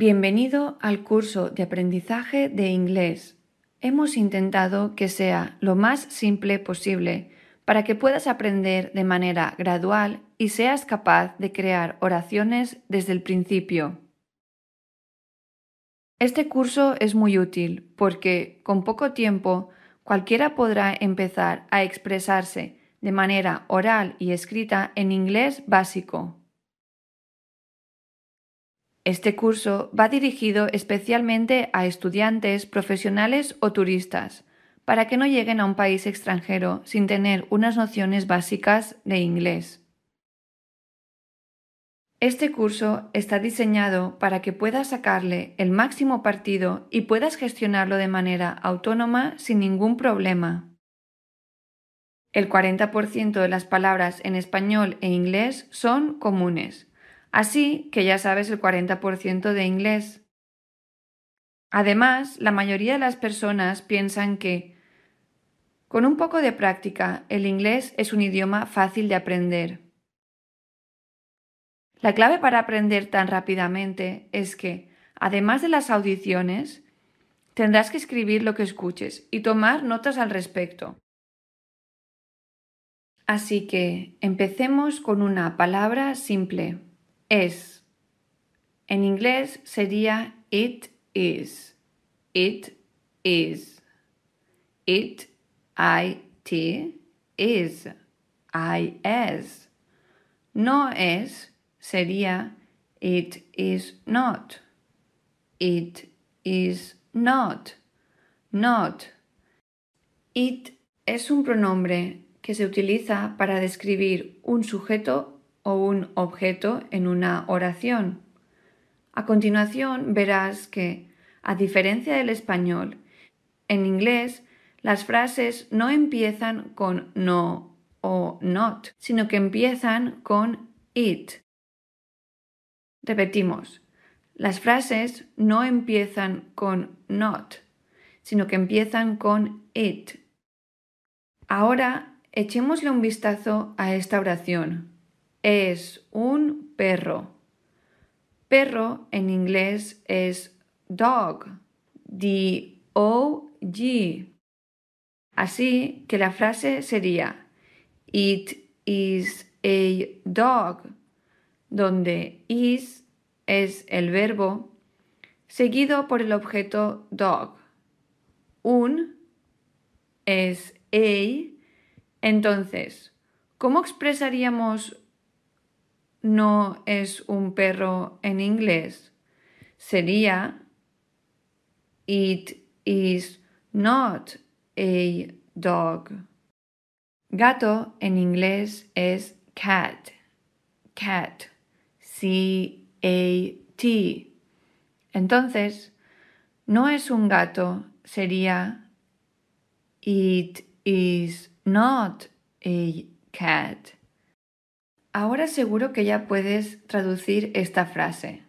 Bienvenido al curso de aprendizaje de inglés. Hemos intentado que sea lo más simple posible para que puedas aprender de manera gradual y seas capaz de crear oraciones desde el principio. Este curso es muy útil porque con poco tiempo cualquiera podrá empezar a expresarse de manera oral y escrita en inglés básico. Este curso va dirigido especialmente a estudiantes, profesionales o turistas, para que no lleguen a un país extranjero sin tener unas nociones básicas de inglés. Este curso está diseñado para que puedas sacarle el máximo partido y puedas gestionarlo de manera autónoma sin ningún problema. El 40% de las palabras en español e inglés son comunes, Así que ya sabes el 40% de inglés. Además, la mayoría de las personas piensan que con un poco de práctica el inglés es un idioma fácil de aprender. La clave para aprender tan rápidamente es que, además de las audiciones, tendrás que escribir lo que escuches y tomar notas al respecto. Así que empecemos con una palabra simple es. En inglés sería it is. It is. It, I, T, is. I, s. No es sería it is not. It is not. Not. It es un pronombre que se utiliza para describir un sujeto un objeto en una oración. A continuación verás que, a diferencia del español, en inglés las frases no empiezan con no o not, sino que empiezan con it. Repetimos, las frases no empiezan con not, sino que empiezan con it. Ahora echémosle un vistazo a esta oración es un perro. Perro en inglés es dog, D-O-G. Así que la frase sería It is a dog, donde is es el verbo seguido por el objeto dog. Un es a. Entonces, ¿cómo expresaríamos no es un perro en inglés. Sería It is not a dog. Gato en inglés es cat. Cat. C-A-T. Entonces, no es un gato, sería It is not a cat. Ahora seguro que ya puedes traducir esta frase.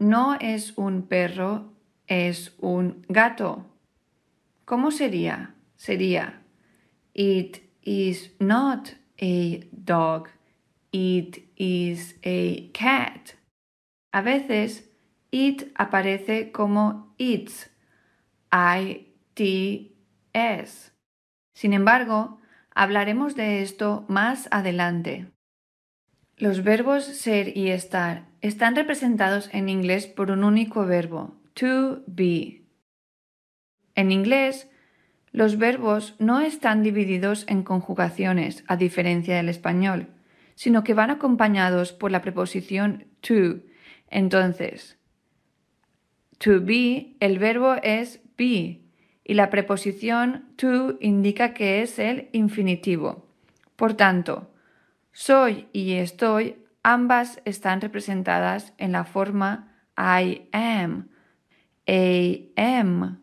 No es un perro, es un gato. ¿Cómo sería? Sería It is not a dog. It is a cat. A veces it aparece como its, I-T-S. Sin embargo, hablaremos de esto más adelante. Los verbos ser y estar están representados en inglés por un único verbo, to be. En inglés, los verbos no están divididos en conjugaciones, a diferencia del español, sino que van acompañados por la preposición to. Entonces, to be, el verbo es be y la preposición to indica que es el infinitivo. Por tanto, soy y estoy ambas están representadas en la forma I am, am.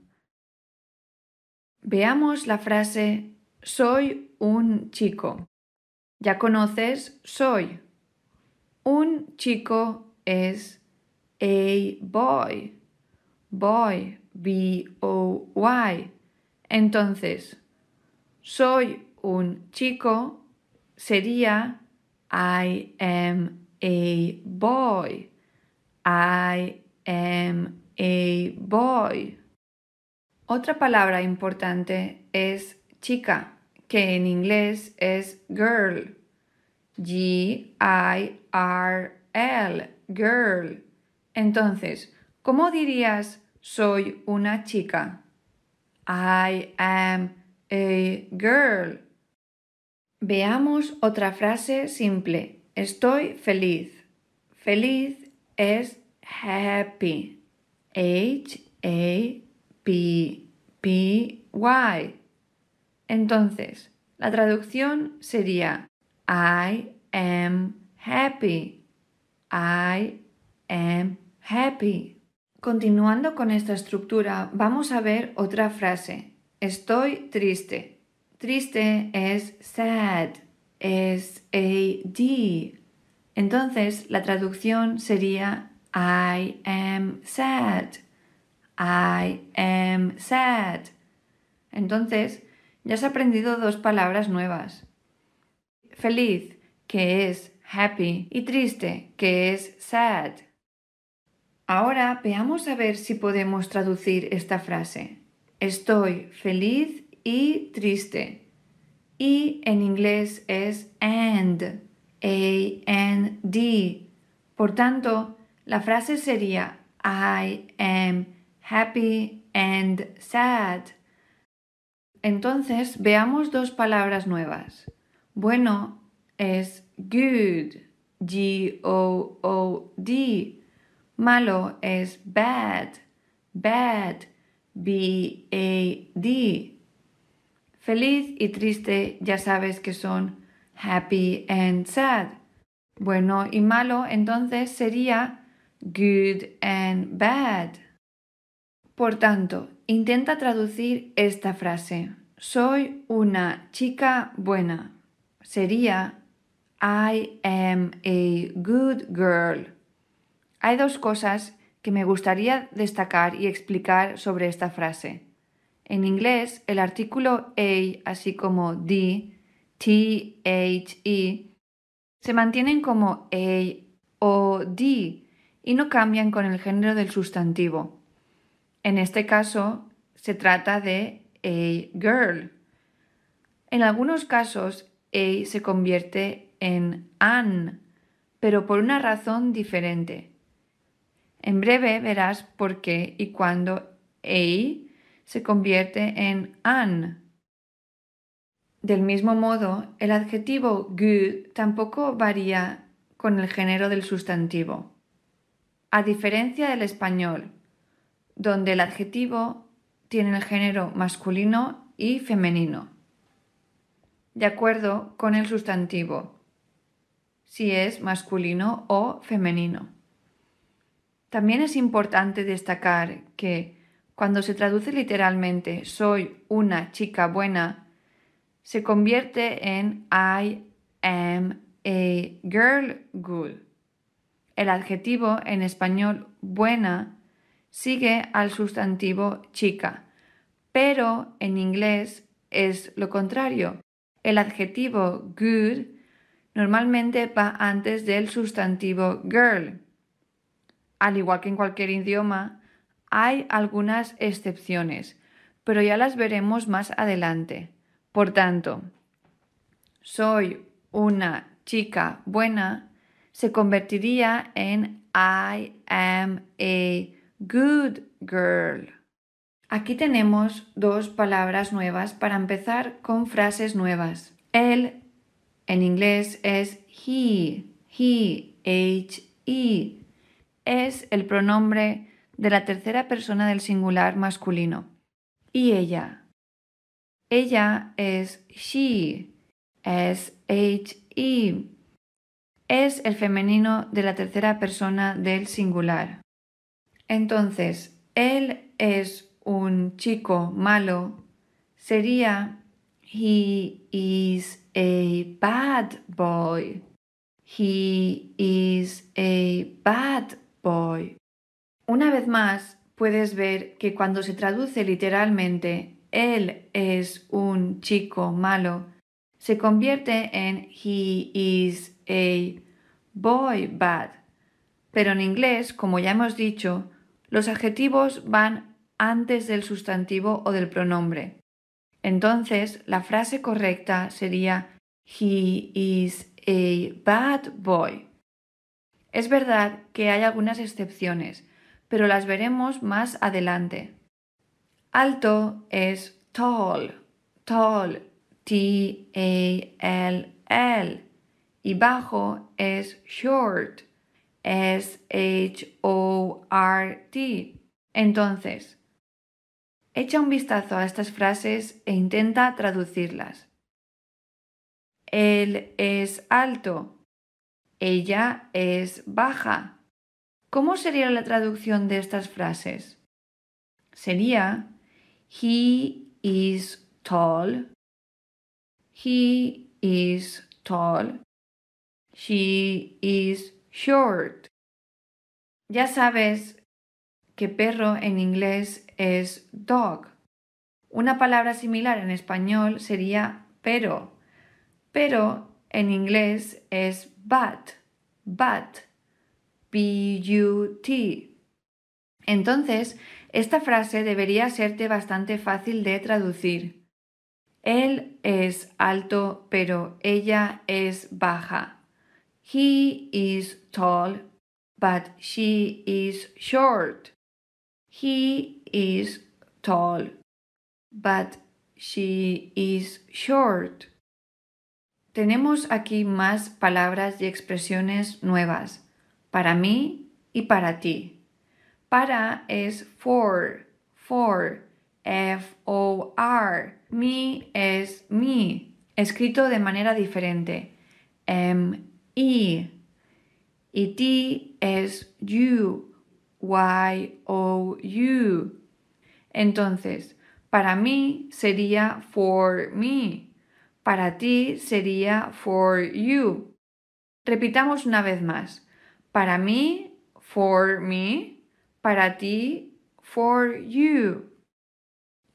Veamos la frase soy un chico. Ya conoces soy. Un chico es a boy. Boy, B-O-Y. Entonces, soy un chico sería I am a boy. I am a boy. Otra palabra importante es chica, que en inglés es girl. G-I-R-L, girl. Entonces, ¿cómo dirías soy una chica? I am a girl. Veamos otra frase simple. Estoy feliz. Feliz es happy. H A P P Y. Entonces, la traducción sería I am happy. I am happy. Continuando con esta estructura, vamos a ver otra frase. Estoy triste. Triste es sad, es d Entonces la traducción sería I am sad. I am sad. Entonces, ya has aprendido dos palabras nuevas. Feliz, que es happy, y triste, que es sad. Ahora veamos a ver si podemos traducir esta frase. Estoy feliz y triste. Y en inglés es and, A-N-D. Por tanto, la frase sería I am happy and sad. Entonces, veamos dos palabras nuevas. Bueno es good, G-O-O-D. Malo es bad, bad, B-A-D. Feliz y triste ya sabes que son happy and sad. Bueno y malo entonces sería good and bad. Por tanto, intenta traducir esta frase. Soy una chica buena. Sería I am a good girl. Hay dos cosas que me gustaría destacar y explicar sobre esta frase. En inglés, el artículo a, así como T-H-E, se mantienen como a o d y no cambian con el género del sustantivo. En este caso, se trata de a girl. En algunos casos, a se convierte en an, pero por una razón diferente. En breve verás por qué y cuándo a se convierte en an. Del mismo modo, el adjetivo gu tampoco varía con el género del sustantivo. A diferencia del español, donde el adjetivo tiene el género masculino y femenino, de acuerdo con el sustantivo, si es masculino o femenino. También es importante destacar que cuando se traduce literalmente soy una chica buena, se convierte en I am a girl good. El adjetivo en español buena sigue al sustantivo chica, pero en inglés es lo contrario. El adjetivo good normalmente va antes del sustantivo girl. Al igual que en cualquier idioma, hay algunas excepciones, pero ya las veremos más adelante. Por tanto, soy una chica buena se convertiría en I am a good girl. Aquí tenemos dos palabras nuevas para empezar con frases nuevas. Él en inglés es he, he, h, e. Es el pronombre de la tercera persona del singular masculino. Y ella. Ella es she, es e Es el femenino de la tercera persona del singular. Entonces, él es un chico malo. Sería he is a bad boy. He is a bad boy. Una vez más, puedes ver que cuando se traduce literalmente, él es un chico malo, se convierte en he is a boy bad. Pero en inglés, como ya hemos dicho, los adjetivos van antes del sustantivo o del pronombre. Entonces, la frase correcta sería He is a bad boy. Es verdad que hay algunas excepciones, pero las veremos más adelante. Alto es tall, tall, T-A-L-L. y bajo es short, S-H-O-R-T. Entonces, echa un vistazo a estas frases e intenta traducirlas. Él es alto, ella es baja. ¿Cómo sería la traducción de estas frases? Sería He is tall. He is tall. She is short. Ya sabes que perro en inglés es dog. Una palabra similar en español sería pero. Pero en inglés es but. Bat. Entonces, esta frase debería serte bastante fácil de traducir. Él es alto, pero ella es baja. He is tall, but she is short. He is tall, but she is short. Tenemos aquí más palabras y expresiones nuevas para mí y para ti. Para es for, for, F-O-R. Mi es mi, escrito de manera diferente. m em, e Y ti es you, Y-O-U. Entonces, para mí sería for me. Para ti sería for you. Repitamos una vez más. Para mí, for me. Para ti, for you.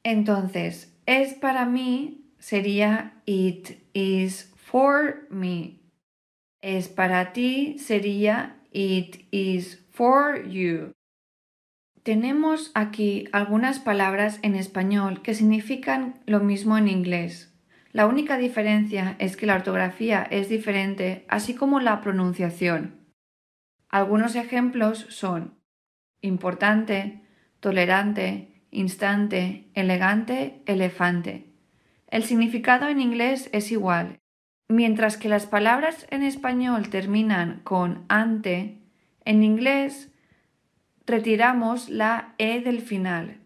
Entonces, es para mí sería it is for me. Es para ti sería it is for you. Tenemos aquí algunas palabras en español que significan lo mismo en inglés. La única diferencia es que la ortografía es diferente, así como la pronunciación. Algunos ejemplos son importante, tolerante, instante, elegante, elefante. El significado en inglés es igual. Mientras que las palabras en español terminan con ante, en inglés retiramos la E del final.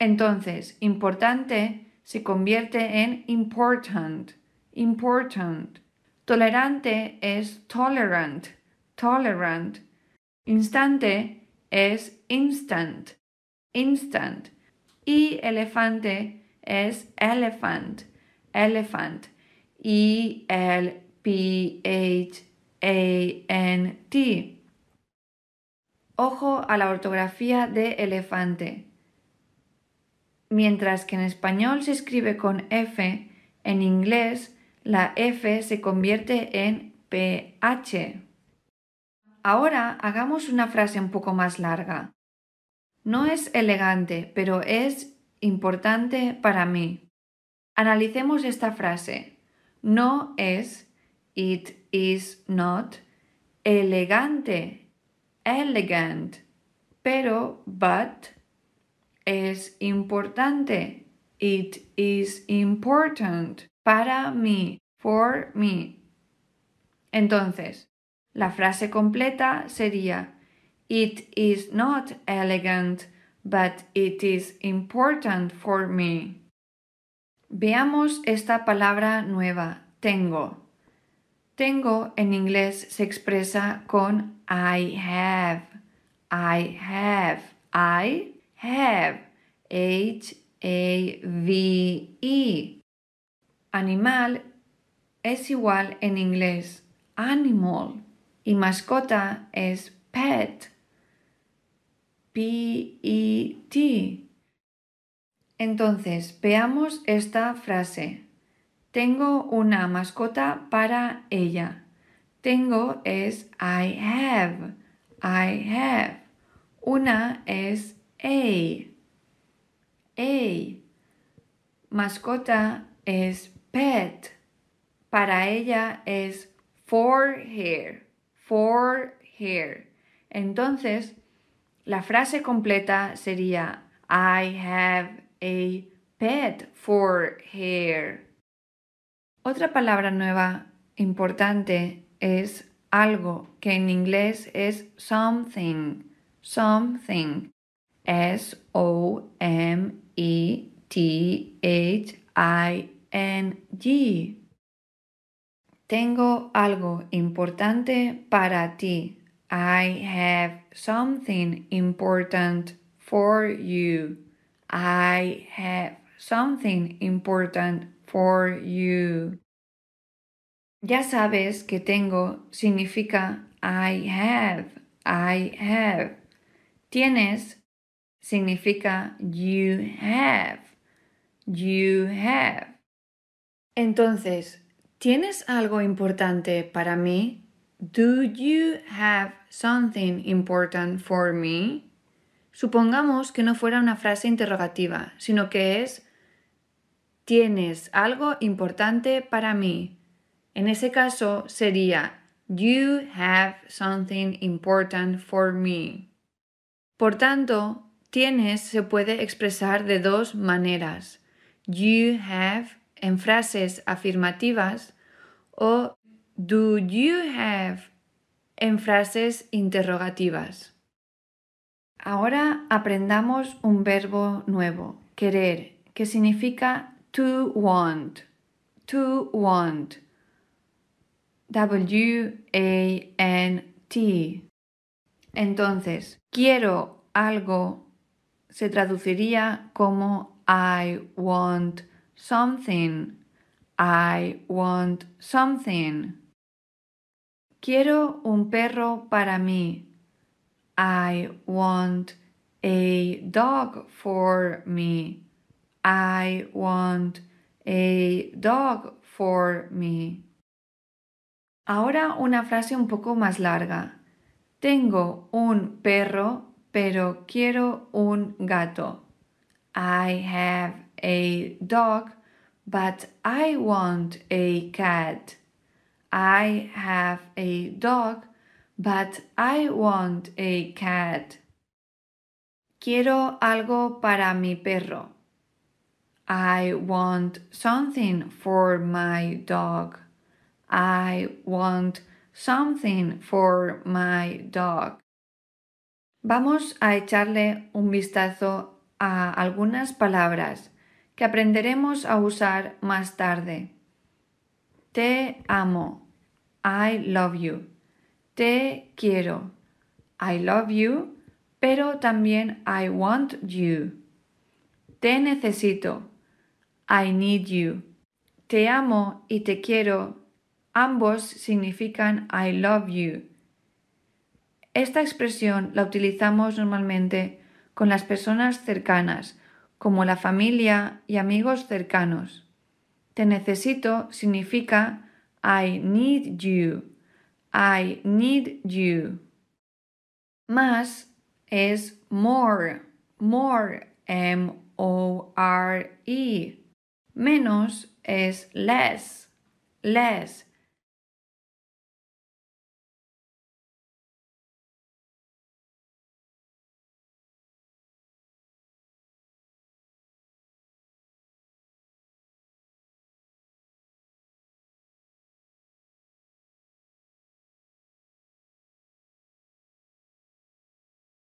Entonces, importante se convierte en important, important. Tolerante es tolerant, tolerant. Instante es instant, instant. Y elefante es elephant, elephant. E L P H A N T. Ojo a la ortografía de elefante. Mientras que en español se escribe con F, en inglés la F se convierte en PH. Ahora hagamos una frase un poco más larga. No es elegante, pero es importante para mí. Analicemos esta frase. No es, it is not, elegante, elegant, pero but es importante. It is important para mí, for me. Entonces, la frase completa sería It is not elegant, but it is important for me. Veamos esta palabra nueva, tengo. Tengo en inglés se expresa con I have, I have, I have, H-A-V-E. Animal es igual en inglés, animal. Y mascota es pet. P-E-T. Entonces, veamos esta frase. Tengo una mascota para ella. Tengo es I have. I have. Una es a. A. Mascota es pet. Para ella es for her for hair. Entonces, la frase completa sería I have a pet for hair. Otra palabra nueva importante es algo, que en inglés es something. Something. S-O-M-E-T-H-I-N-G. Tengo algo importante para ti. I have something important for you. I have something important for you. Ya sabes que tengo significa I have. I have. Tienes significa you have. You have. Entonces, ¿Tienes algo importante para mí? Do you have something important for me? Supongamos que no fuera una frase interrogativa, sino que es ¿Tienes algo importante para mí? En ese caso sería You have something important for me. Por tanto, tienes se puede expresar de dos maneras. You have en frases afirmativas o do you have en frases interrogativas. Ahora aprendamos un verbo nuevo, querer, que significa to want. To want. W-A-N-T. Entonces, quiero algo se traduciría como I want something. I want something. Quiero un perro para mí. I want a dog for me. I want a dog for me. Ahora una frase un poco más larga. Tengo un perro, pero quiero un gato. I have a dog, but I want a cat. I have a dog, but I want a cat. Quiero algo para mi perro. I want something for my dog. I want something for my dog. Vamos a echarle un vistazo a algunas palabras que aprenderemos a usar más tarde. Te amo. I love you. Te quiero. I love you, pero también I want you. Te necesito. I need you. Te amo y te quiero. Ambos significan I love you. Esta expresión la utilizamos normalmente con las personas cercanas como la familia y amigos cercanos. Te necesito significa I need you, I need you. Más es more, more, M-O-R-E. Menos es less, less,